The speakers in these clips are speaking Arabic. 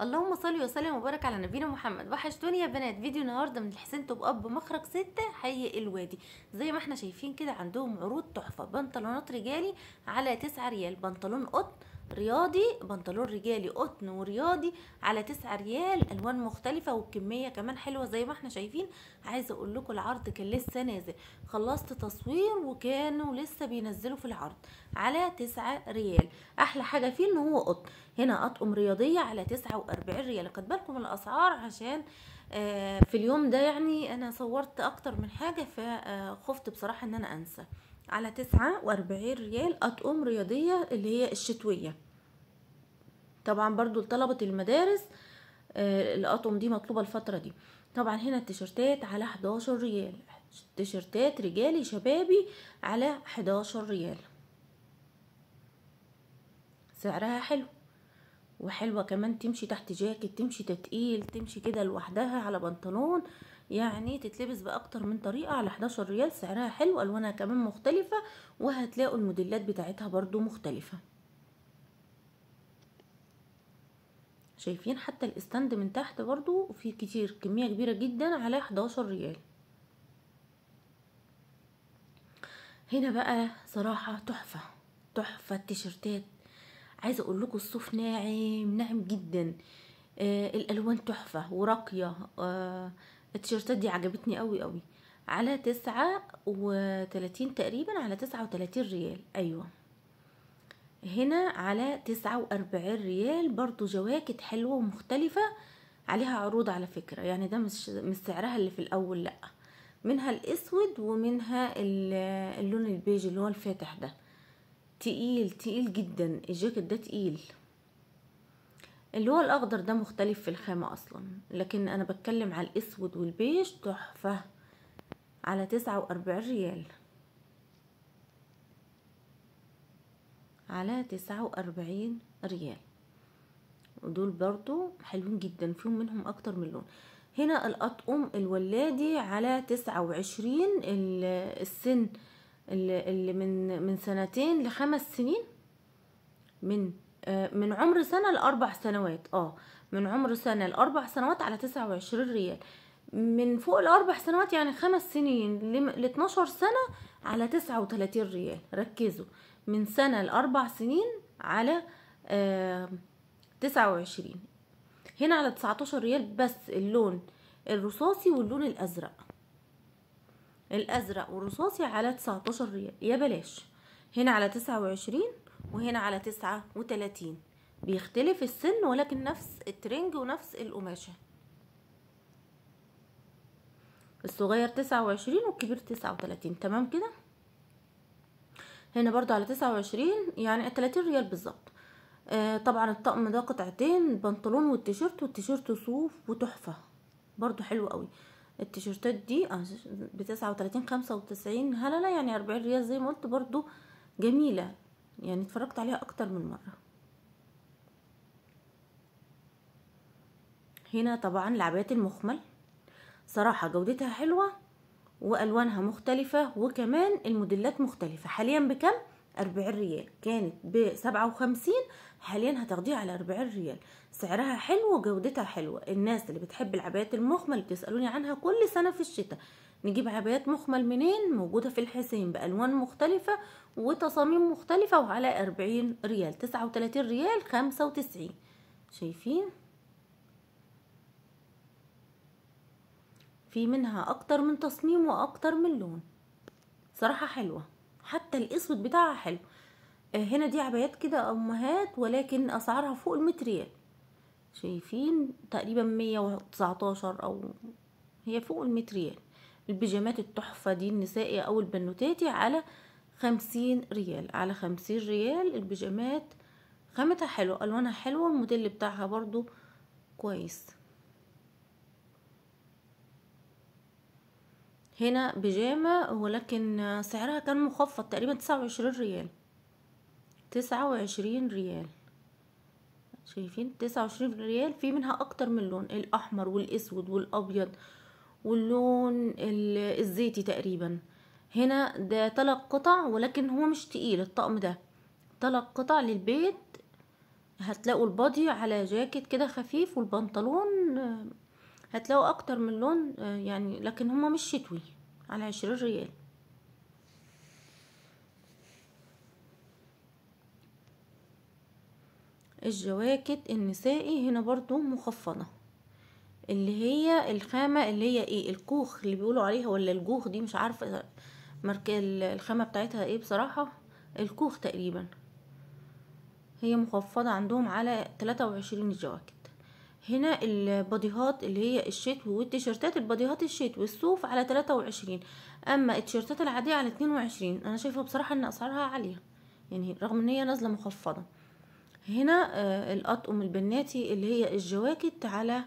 اللهم صل وسلم وبارك على نبينا محمد وحشتوني يا بنات فيديو النهارده من الحسين توب اب مخرج ستة حي الوادي زي ما احنا شايفين كده عندهم عروض تحفه بنطلونات رجالي على تسعة ريال بنطلون قطن رياضي بنطلون رجالي قطن ورياضي على تسعة ريال الوان مختلفه والكميه كمان حلوه زي ما احنا شايفين عايزه اقول لكم العرض كان لسه نازل خلصت تصوير وكانوا لسه بينزلوا في العرض على تسعة ريال احلى حاجه فيه ان هو قطن هنا اطقم رياضيه على تسعة واربعين ريال خد بالكم الاسعار عشان آه، في اليوم ده يعني انا صورت اكتر من حاجه فخفت آه، بصراحه ان انا انسى على تسعة واربعين ريال اطقم رياضيه اللي هي الشتويه طبعا برضو لطلبة المدارس آه، الأطقم دي مطلوبة الفترة دي طبعا هنا التيشيرتات على 11 ريال تيشيرتات رجالي شبابي على 11 ريال سعرها حلو وحلوة كمان تمشي تحت جاكت تمشي تتقيل تمشي كده لوحدها على بنطلون يعني تتلبس باكتر من طريقة على 11 ريال سعرها حلو الوانها كمان مختلفة وهتلاقوا الموديلات بتاعتها برضو مختلفة شايفين حتى الاستند من تحت برضو في كتير كمية كبيرة جدا على 11 ريال هنا بقى صراحة تحفة تحفة التيشيرتات عايزة اقول لكم الصوف ناعم ناعم جدا آه الالوان تحفة وراقية آه التيشيرتات دي عجبتني قوي قوي على تسعة وتلاتين تقريبا على تسعة وتلاتين ريال ايوه هنا على تسعة وأربعين ريال برضو جواكت حلوة ومختلفة عليها عروض على فكرة يعني ده مش مش سعرها اللي في الأول لأ منها الأسود ومنها اللون البيج اللي هو الفاتح ده تقيل تقيل جدا الجاكت ده تقيل اللي هو الأخضر ده مختلف في الخامة أصلا لكن أنا بتكلم على الأسود والبيج تحفة على تسعة وأربعين ريال على تسعة وأربعين ريال ودول برضو حلوين جدا فيهم منهم أكتر من لون هنا الأطقم الولادي على تسعة وعشرين السن اللي من من سنتين لخمس سنين من آه، من عمر سنة لأربع سنوات اه من عمر سنة لأربع سنوات على تسعة وعشرين ريال من فوق الأربع سنوات يعني خمس سنين لاتناشر سنة على تسعة وتلاتين ريال ركزوا من سنة لأربع سنين على آه، تسعة وعشرين هنا على تسعتاشر ريال بس اللون الرصاصي واللون الأزرق الأزرق والرصاصي على تسعتاشر ريال يا بلاش هنا على تسعة وعشرين وهنا على تسعة وتلاتين بيختلف السن ولكن نفس الترنج ونفس القماشة الصغير تسعة وعشرين والكبير تسعة وتلاتين تمام كده هنا برضو على تسعة وعشرين يعني تلاتين ريال بالظبط آه طبعا الطقم ده قطعتين بنطلون والتيشيرت والتيشيرت صوف وتحفة برضو حلو قوي التيشيرتات دي آه، بتسعة وتلاتين خمسة وتسعين هللة يعني أربعين ريال زي ما قلت برضو جميلة يعني اتفرجت عليها أكتر من مرة هنا طبعا لعبات المخمل صراحة جودتها حلوة والوانها مختلفة وكمان الموديلات مختلفة حاليا بكم 40 ريال كانت ب 57 حاليا هتاخديها على 40 ريال سعرها حلو وجودتها حلوه الناس اللي بتحب العبايات المخمل بتسالوني عنها كل سنه في الشتاء نجيب عبايات مخمل منين موجوده في الحسين بالوان مختلفه وتصاميم مختلفه وعلى 40 ريال 39 ريال 95 شايفين في منها اكتر من تصميم واكتر من لون صراحة حلوة حتى الاسود بتاعها حلو آه، هنا دي عبايات كده امهات ولكن اسعارها فوق المتريال شايفين تقريبا مية وتسعتاشر او هي فوق المتريال البيجامات التحفة دي النسائية او البنوتاتي على خمسين ريال على خمسين ريال البيجامات خامتها حلوة الوانها حلوة الموديل بتاعها برضو كويس هنا بيجامة ولكن سعرها كان مخفض تقريبا تسعة وعشرين ريال تسعة وعشرين ريال شايفين تسعة وعشرين ريال في منها اكتر من لون الاحمر والاسود والابيض واللون الزيتي تقريبا هنا ده تلات قطع ولكن هو مش تقيل الطقم ده تلات قطع للبيت هتلاقوا البادي على جاكيت كده خفيف والبنطلون هتلاقوا اكتر من لون آه، يعني لكن هما مش شتوي على عشرين ريال الجواكت النسائي هنا برضو مخفضة اللي هي الخامة اللي هي ايه الكوخ اللي بيقولوا عليها ولا الجوخ دي مش عارفة الخامة بتاعتها ايه بصراحة الكوخ تقريبا هي مخفضة عندهم على تلاتة وعشرين الجواكت هنا البديهات اللي هي الشتوي والتيشيرتات البديهات الشتوي الصوف على تلاتة وعشرين اما التيشيرتات العادية على اتنين وعشرين انا شايفة بصراحة ان اسعارها عالية يعني رغم ان هي نازلة مخفضة هنا آه الاطقم البناتي اللي هي الجواكت على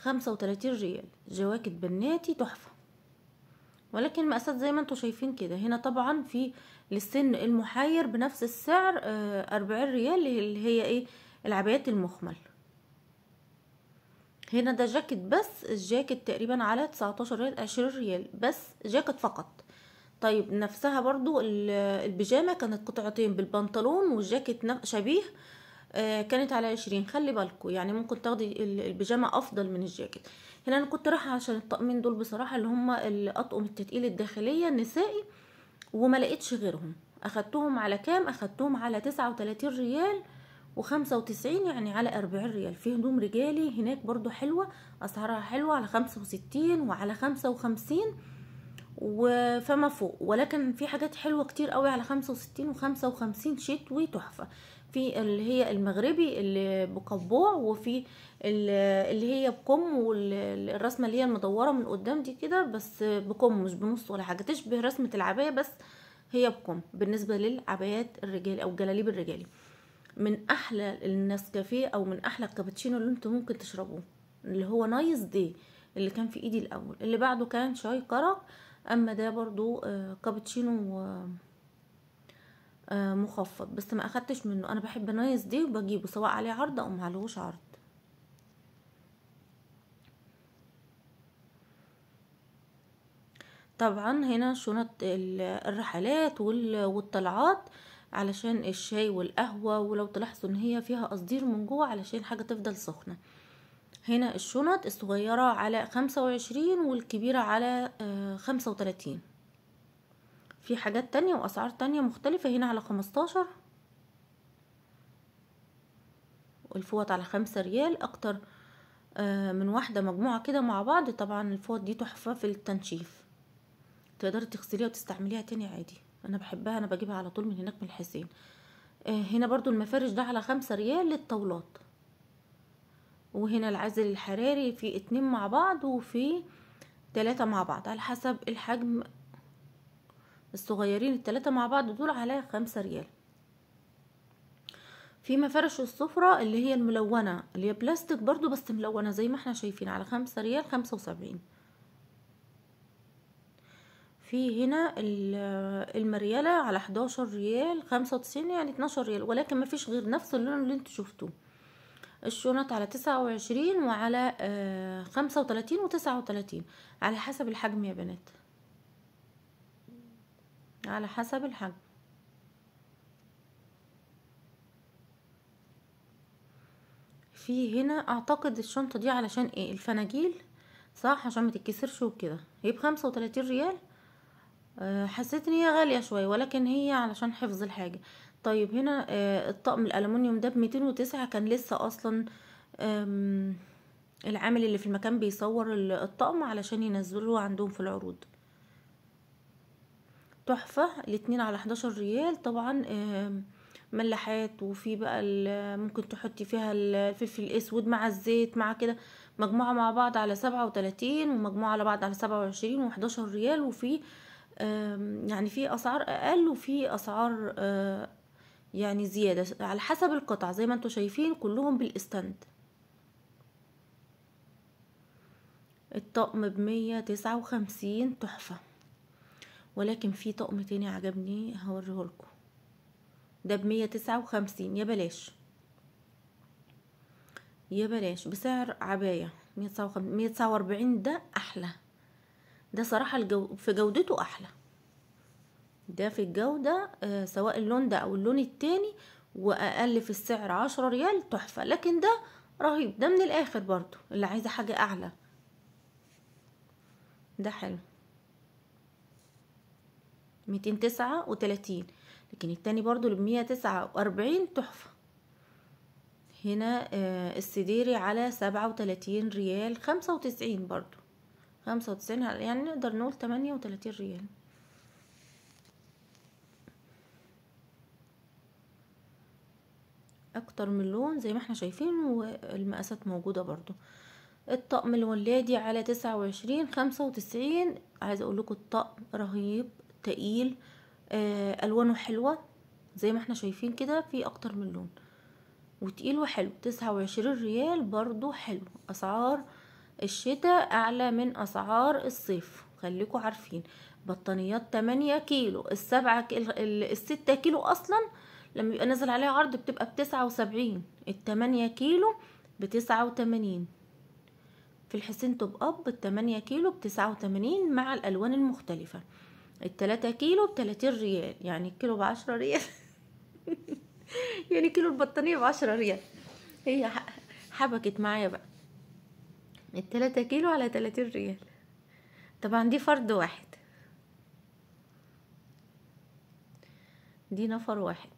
خمسة وتلاتين ريال جواكت بناتي تحفة ولكن مقاسات زي ما انتم شايفين كده هنا طبعا في للسن المحاير بنفس السعر آه، أربعين ريال اللي هي ايه العبايات المخمل هنا ده جاكيت بس الجاكيت تقريبا على 19 ريال 20 ريال بس جاكيت فقط طيب نفسها برضو البيجامه كانت قطعتين بالبنطلون والجاكيت شبيه آه، كانت على عشرين خلي بالكم يعني ممكن تاخدي البيجامه افضل من الجاكيت هنا انا كنت رايحه عشان الطقمين دول بصراحه اللي هما الاطقم التتقيل الداخليه النسائي وما لقيتش غيرهم اخدتهم على كام اخدتهم على تسعة وتلاتين ريال وخمسة وتسعين يعني على أربعين ريال في هدوم رجالي هناك برضو حلوة أسعارها حلوة على خمسة وستين وعلى خمسة وخمسين وفما فوق ولكن في حاجات حلوة كتير قوي على خمسة وستين وخمسة وخمسين شتوي تحفة في اللي هي المغربي اللي بقبوع وفي اللي هي بكم والرسمة اللي هي المدورة من قدام دي كده بس بكم مش بنص ولا حاجة تشبه رسمة العباية بس هي بكم بالنسبة للعبايات الرجالي أو الجلاليب الرجالي من احلى النسكافيه او من احلى الكابتشينو اللي انتوا ممكن تشربوه اللي هو نايس دي اللي كان في ايدي الاول اللي بعده كان شاي كرك اما ده برضو آه، كابتشينو آه، آه، مخفض بس ما اخدتش منه انا بحب نايس دي وبجيبه سواء عليه عرض او معلهوش عرض طبعا هنا شنط الرحلات والطلعات علشان الشاي والقهوة ولو تلاحظوا ان هي فيها قصدير من جوه علشان حاجة تفضل سخنة هنا الشنط الصغيرة على خمسة وعشرين والكبيرة على آه، خمسة وتلاتين في حاجات تانية وأسعار تانية مختلفة هنا على خمستاشر الفوط على خمسة ريال أكتر آه، من واحدة مجموعة كده مع بعض طبعا الفوط دي تحفة في التنشيف تقدري تغسليها وتستعمليها تاني عادي انا بحبها انا بجيبها على طول من هناك من الحسين آه، هنا برضو المفارش ده على خمسة ريال للطاولات وهنا العازل الحراري في اتنين مع بعض وفي تلاتة مع بعض على حسب الحجم الصغيرين التلاتة مع بعض دول على خمسة ريال في مفارش السفرة اللي هي الملونة اللي هي بلاستيك برضو بس ملونة زي ما احنا شايفين على خمسة ريال خمسة وسبعين في هنا المريالة على 11 ريال 95 يعني 12 ريال ولكن ما فيش غير نفس اللون اللي انتوا شفتوه الشنط على 29 وعلى 35 و 39 على حسب الحجم يا بنات على حسب الحجم في هنا اعتقد الشنطة دي علشان ايه الفناجيل صح عشان ما تتكسرش وكده هي بخمسة وتلاتين ريال آه، حسيت ان هي غالية شوية ولكن هي علشان حفظ الحاجة طيب هنا آه، الطقم الالومنيوم ده ب وتسعة كان لسه اصلا العامل اللي في المكان بيصور الطقم علشان ينزلوه عندهم في العروض تحفة الاتنين على حداشر ريال طبعا ملاحات وفي بقى ممكن تحطي فيها الفلفل الاسود مع الزيت مع كده مجموعة مع بعض على سبعة وتلاتين ومجموعة على بعض على سبعة وعشرين وحداشر ريال وفي يعني في اسعار اقل وفي اسعار آه، يعني زيادة على حسب القطع زي ما انتم شايفين كلهم بالاستند الطقم بمية تسعة وخمسين تحفة ولكن في طقم تاني عجبني لكم ده بمية تسعة وخمسين يا بلاش يا بلاش بسعر عباية مية تسعة وأربعين ده أحلى ده صراحة الجو في جودته أحلى ده في الجودة آه سواء اللون ده أو اللون التاني وأقل في السعر عشرة ريال تحفة لكن ده رهيب ده من الآخر برضو اللي عايزة حاجة أعلى ده حلو ميتين تسعة وتلاتين لكن التاني برضو بمية تسعة وأربعين تحفة هنا آه السديري على سبعة وتلاتين ريال خمسة وتسعين برضو خمسة وتسعين يعني نقدر نقول تمانية وتلاتين ريال اكتر من لون زي ما احنا شايفين والمقاسات موجودة برضو الطقم الولادي على تسعة وعشرين خمسة وتسعين عايزة اقول لكم الطقم رهيب تقيل آه الوانه حلوة زي ما احنا شايفين كده في اكتر من لون وتقيل وحلو تسعة وعشرين ريال برضو حلو اسعار الشتاء أعلى من أسعار الصيف خليكم عارفين بطانيات 8 كيلو السبعة الستة كيلو أصلا لما بيبقى نازل عليها عرض بتبقى بتسعة وسبعين التمانية كيلو بتسعة وتمانين في الحسين توب أب التمانية كيلو بتسعة وتمانين مع الألوان المختلفة التلاتة كيلو بتلاتين ريال يعني الكيلو بعشرة ريال يعني كيلو البطانية بعشرة ريال هي حبكت معايا بقى التلاتة كيلو على تلاتين ريال طبعا دي فرد واحد دي نفر واحد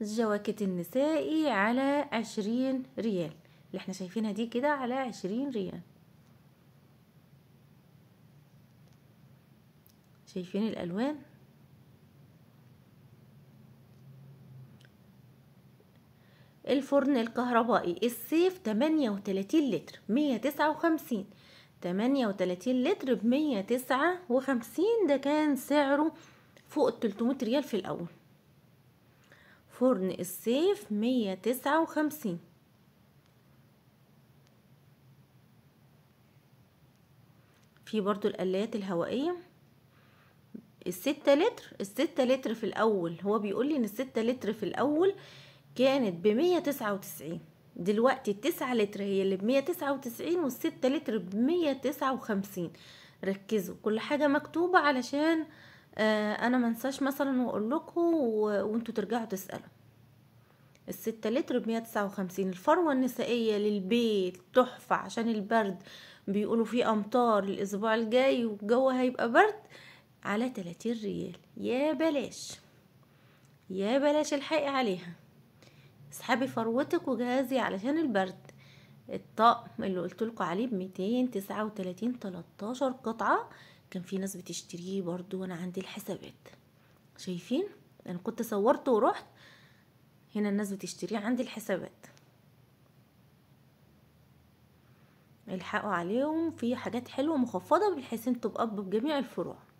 الجواكت النسائي على عشرين ريال اللي احنا شايفينها دي كده على عشرين ريال شايفين الالوان الفرن الكهربائي الصيف 38 لتر 159 38 لتر ب 159 ده كان سعره فوق ال 300 ريال في الاول فرن الصيف 159 في برضو القلايات الهوائية الستة لتر الستة لتر في الأول هو بيقول لي إن الستة لتر في الأول كانت بمية تسعة وتسعين دلوقتي التسعة لتر هي اللي بمية تسعة وتسعين 6 لتر بمية تسعة وخمسين ركزوا كل حاجة مكتوبة علشان آه انا منساش مثلا واقول لكم وانتوا ترجعوا تسألوا الستة لتر بمية تسعة وخمسين الفروة النسائية للبيت تحفة عشان البرد بيقولوا فيه امطار الاسبوع الجاي والجو هيبقى برد على تلاتين ريال يا بلاش يا بلاش الحقي عليها اسحبي فروتك وجهزي علشان البرد الطقم اللي قلت لكم عليه ب تسعة وتلاتين قطعة كان في ناس بتشتريه برضو وانا عندي الحسابات شايفين انا كنت صورت ورحت هنا الناس بتشتريه عندي الحسابات الحقوا عليهم في حاجات حلوه مخفضه بحيث ان تبقى بجميع الفروع